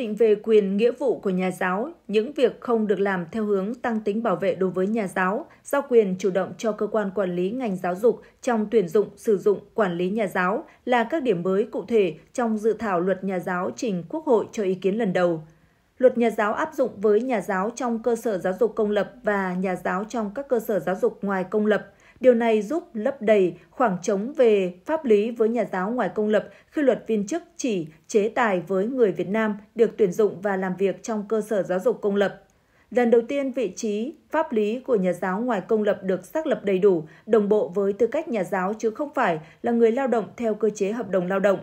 định về quyền nghĩa vụ của nhà giáo, những việc không được làm theo hướng tăng tính bảo vệ đối với nhà giáo, giao quyền chủ động cho cơ quan quản lý ngành giáo dục trong tuyển dụng, sử dụng, quản lý nhà giáo là các điểm mới cụ thể trong dự thảo luật nhà giáo trình Quốc hội cho ý kiến lần đầu. Luật nhà giáo áp dụng với nhà giáo trong cơ sở giáo dục công lập và nhà giáo trong các cơ sở giáo dục ngoài công lập – Điều này giúp lấp đầy khoảng trống về pháp lý với nhà giáo ngoài công lập khi luật viên chức chỉ chế tài với người Việt Nam được tuyển dụng và làm việc trong cơ sở giáo dục công lập. Lần đầu tiên, vị trí pháp lý của nhà giáo ngoài công lập được xác lập đầy đủ, đồng bộ với tư cách nhà giáo chứ không phải là người lao động theo cơ chế hợp đồng lao động.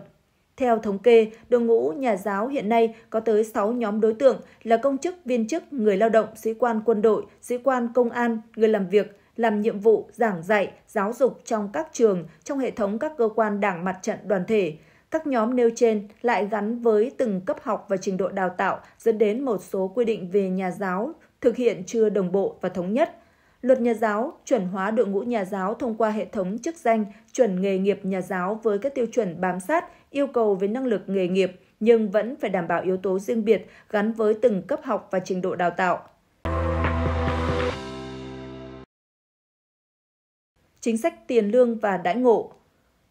Theo thống kê, đội ngũ nhà giáo hiện nay có tới 6 nhóm đối tượng là công chức, viên chức, người lao động, sĩ quan quân đội, sĩ quan công an, người làm việc, làm nhiệm vụ giảng dạy, giáo dục trong các trường, trong hệ thống các cơ quan đảng mặt trận đoàn thể. Các nhóm nêu trên lại gắn với từng cấp học và trình độ đào tạo dẫn đến một số quy định về nhà giáo thực hiện chưa đồng bộ và thống nhất. Luật nhà giáo chuẩn hóa đội ngũ nhà giáo thông qua hệ thống chức danh chuẩn nghề nghiệp nhà giáo với các tiêu chuẩn bám sát, yêu cầu về năng lực nghề nghiệp nhưng vẫn phải đảm bảo yếu tố riêng biệt gắn với từng cấp học và trình độ đào tạo. chính sách tiền lương và đãi ngộ.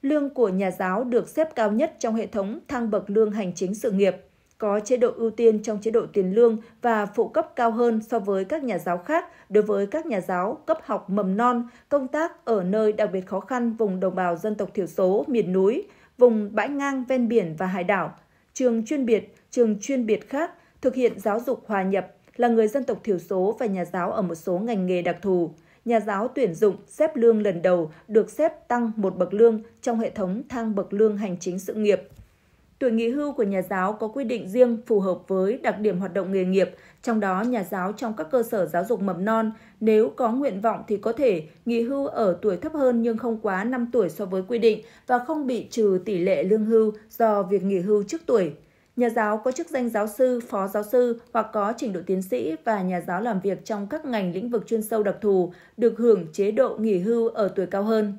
Lương của nhà giáo được xếp cao nhất trong hệ thống thang bậc lương hành chính sự nghiệp, có chế độ ưu tiên trong chế độ tiền lương và phụ cấp cao hơn so với các nhà giáo khác đối với các nhà giáo cấp học mầm non, công tác ở nơi đặc biệt khó khăn vùng đồng bào dân tộc thiểu số, miền núi, vùng bãi ngang ven biển và hải đảo, trường chuyên biệt, trường chuyên biệt khác thực hiện giáo dục hòa nhập là người dân tộc thiểu số và nhà giáo ở một số ngành nghề đặc thù nhà giáo tuyển dụng xếp lương lần đầu được xếp tăng một bậc lương trong hệ thống thang bậc lương hành chính sự nghiệp. Tuổi nghỉ hưu của nhà giáo có quy định riêng phù hợp với đặc điểm hoạt động nghề nghiệp, trong đó nhà giáo trong các cơ sở giáo dục mầm non nếu có nguyện vọng thì có thể nghỉ hưu ở tuổi thấp hơn nhưng không quá 5 tuổi so với quy định và không bị trừ tỷ lệ lương hưu do việc nghỉ hưu trước tuổi. Nhà giáo có chức danh giáo sư, phó giáo sư hoặc có trình độ tiến sĩ và nhà giáo làm việc trong các ngành lĩnh vực chuyên sâu đặc thù được hưởng chế độ nghỉ hưu ở tuổi cao hơn.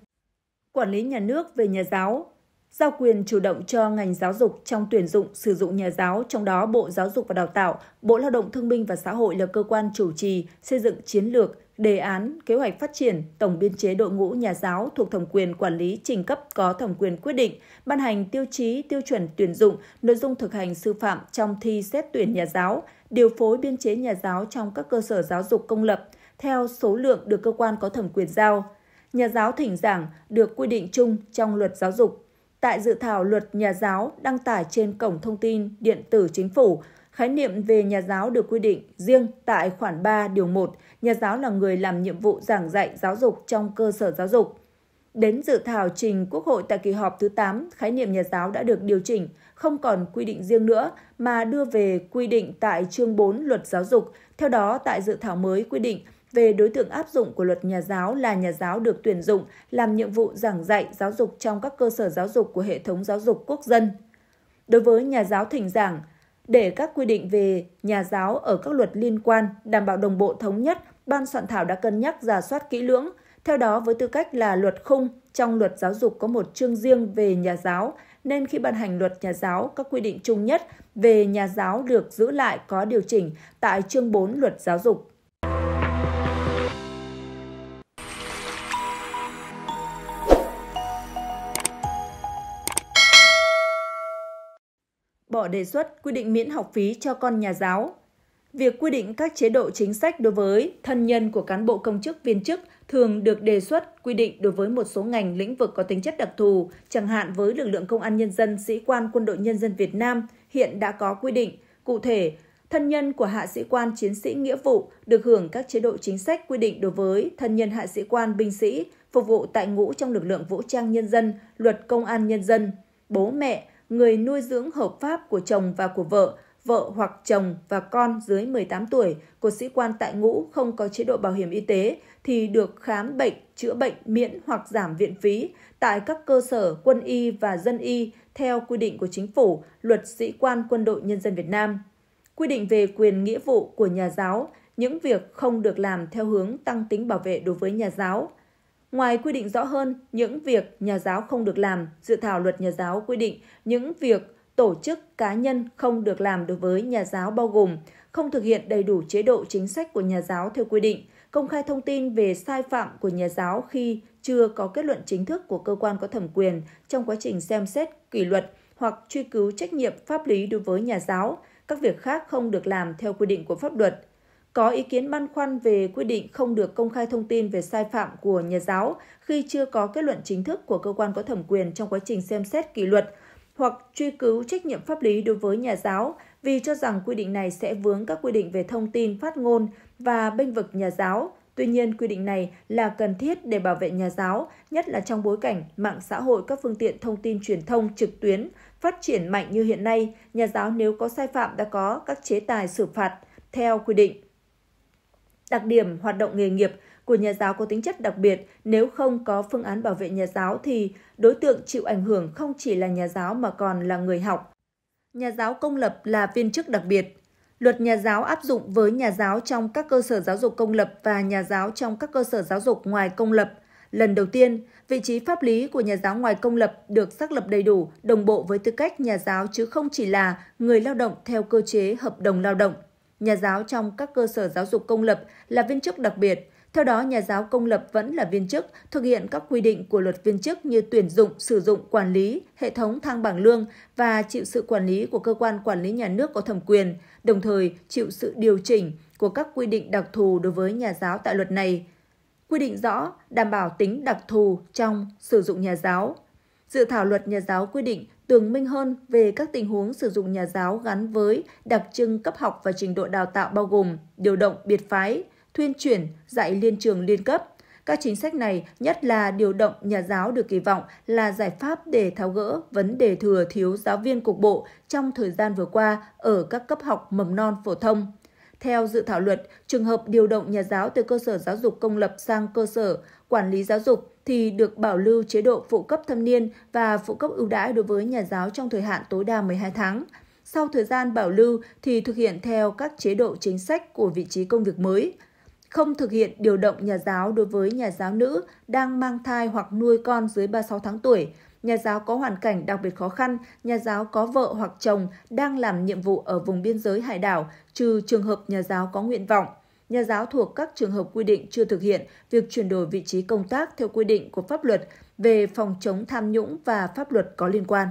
Quản lý nhà nước về nhà giáo giao quyền chủ động cho ngành giáo dục trong tuyển dụng sử dụng nhà giáo, trong đó Bộ Giáo dục và Đào tạo, Bộ Lao động Thương binh và Xã hội là cơ quan chủ trì xây dựng chiến lược, đề án, kế hoạch phát triển, tổng biên chế đội ngũ nhà giáo thuộc thẩm quyền quản lý trình cấp có thẩm quyền quyết định, ban hành tiêu chí, tiêu chuẩn tuyển dụng, nội dung thực hành sư phạm trong thi xét tuyển nhà giáo, điều phối biên chế nhà giáo trong các cơ sở giáo dục công lập theo số lượng được cơ quan có thẩm quyền giao. Nhà giáo thỉnh giảng được quy định chung trong luật giáo dục Tại dự thảo luật nhà giáo đăng tải trên cổng thông tin điện tử chính phủ, khái niệm về nhà giáo được quy định riêng tại khoản 3 điều 1, nhà giáo là người làm nhiệm vụ giảng dạy giáo dục trong cơ sở giáo dục. Đến dự thảo trình Quốc hội tại kỳ họp thứ 8, khái niệm nhà giáo đã được điều chỉnh, không còn quy định riêng nữa mà đưa về quy định tại chương 4 Luật Giáo dục. Theo đó, tại dự thảo mới quy định về đối tượng áp dụng của luật nhà giáo là nhà giáo được tuyển dụng làm nhiệm vụ giảng dạy giáo dục trong các cơ sở giáo dục của hệ thống giáo dục quốc dân. Đối với nhà giáo thỉnh giảng, để các quy định về nhà giáo ở các luật liên quan đảm bảo đồng bộ thống nhất, ban soạn thảo đã cân nhắc giả soát kỹ lưỡng. Theo đó, với tư cách là luật khung, trong luật giáo dục có một chương riêng về nhà giáo, nên khi ban hành luật nhà giáo, các quy định chung nhất về nhà giáo được giữ lại có điều chỉnh tại chương 4 luật giáo dục. bỏ đề xuất quy định miễn học phí cho con nhà giáo. Việc quy định các chế độ chính sách đối với thân nhân của cán bộ công chức viên chức thường được đề xuất quy định đối với một số ngành lĩnh vực có tính chất đặc thù, chẳng hạn với lực lượng công an nhân dân, sĩ quan quân đội nhân dân Việt Nam hiện đã có quy định cụ thể thân nhân của hạ sĩ quan chiến sĩ nghĩa vụ được hưởng các chế độ chính sách quy định đối với thân nhân hạ sĩ quan binh sĩ phục vụ tại ngũ trong lực lượng vũ trang nhân dân, luật công an nhân dân, bố mẹ, người nuôi dưỡng hợp pháp của chồng và của vợ, vợ hoặc chồng và con dưới 18 tuổi của sĩ quan tại ngũ không có chế độ bảo hiểm y tế thì được khám bệnh, chữa bệnh miễn hoặc giảm viện phí tại các cơ sở quân y và dân y theo quy định của chính phủ, luật sĩ quan quân đội nhân dân Việt Nam. Quy định về quyền nghĩa vụ của nhà giáo, những việc không được làm theo hướng tăng tính bảo vệ đối với nhà giáo – Ngoài quy định rõ hơn những việc nhà giáo không được làm, dự thảo luật nhà giáo quy định những việc tổ chức cá nhân không được làm đối với nhà giáo bao gồm không thực hiện đầy đủ chế độ chính sách của nhà giáo theo quy định, công khai thông tin về sai phạm của nhà giáo khi chưa có kết luận chính thức của cơ quan có thẩm quyền trong quá trình xem xét kỷ luật hoặc truy cứu trách nhiệm pháp lý đối với nhà giáo, các việc khác không được làm theo quy định của pháp luật, có ý kiến băn khoăn về quy định không được công khai thông tin về sai phạm của nhà giáo khi chưa có kết luận chính thức của cơ quan có thẩm quyền trong quá trình xem xét kỷ luật hoặc truy cứu trách nhiệm pháp lý đối với nhà giáo vì cho rằng quy định này sẽ vướng các quy định về thông tin phát ngôn và bênh vực nhà giáo. Tuy nhiên, quy định này là cần thiết để bảo vệ nhà giáo, nhất là trong bối cảnh mạng xã hội các phương tiện thông tin truyền thông trực tuyến phát triển mạnh như hiện nay, nhà giáo nếu có sai phạm đã có các chế tài xử phạt theo quy định. Đặc điểm hoạt động nghề nghiệp của nhà giáo có tính chất đặc biệt, nếu không có phương án bảo vệ nhà giáo thì đối tượng chịu ảnh hưởng không chỉ là nhà giáo mà còn là người học. Nhà giáo công lập là viên chức đặc biệt. Luật nhà giáo áp dụng với nhà giáo trong các cơ sở giáo dục công lập và nhà giáo trong các cơ sở giáo dục ngoài công lập. Lần đầu tiên, vị trí pháp lý của nhà giáo ngoài công lập được xác lập đầy đủ, đồng bộ với tư cách nhà giáo chứ không chỉ là người lao động theo cơ chế hợp đồng lao động. Nhà giáo trong các cơ sở giáo dục công lập là viên chức đặc biệt. Theo đó, nhà giáo công lập vẫn là viên chức, thực hiện các quy định của luật viên chức như tuyển dụng, sử dụng, quản lý, hệ thống thang bảng lương và chịu sự quản lý của cơ quan quản lý nhà nước có thẩm quyền, đồng thời chịu sự điều chỉnh của các quy định đặc thù đối với nhà giáo tại luật này. Quy định rõ đảm bảo tính đặc thù trong sử dụng nhà giáo. Dự thảo luật nhà giáo quy định tường minh hơn về các tình huống sử dụng nhà giáo gắn với đặc trưng cấp học và trình độ đào tạo bao gồm điều động biệt phái, thuyên chuyển, dạy liên trường liên cấp. Các chính sách này, nhất là điều động nhà giáo được kỳ vọng là giải pháp để tháo gỡ vấn đề thừa thiếu giáo viên cục bộ trong thời gian vừa qua ở các cấp học mầm non phổ thông, theo dự thảo luật, trường hợp điều động nhà giáo từ cơ sở giáo dục công lập sang cơ sở quản lý giáo dục thì được bảo lưu chế độ phụ cấp thâm niên và phụ cấp ưu đãi đối với nhà giáo trong thời hạn tối đa 12 tháng. Sau thời gian bảo lưu thì thực hiện theo các chế độ chính sách của vị trí công việc mới. Không thực hiện điều động nhà giáo đối với nhà giáo nữ đang mang thai hoặc nuôi con dưới 36 tháng tuổi Nhà giáo có hoàn cảnh đặc biệt khó khăn, nhà giáo có vợ hoặc chồng đang làm nhiệm vụ ở vùng biên giới hải đảo, trừ trường hợp nhà giáo có nguyện vọng. Nhà giáo thuộc các trường hợp quy định chưa thực hiện việc chuyển đổi vị trí công tác theo quy định của pháp luật về phòng chống tham nhũng và pháp luật có liên quan.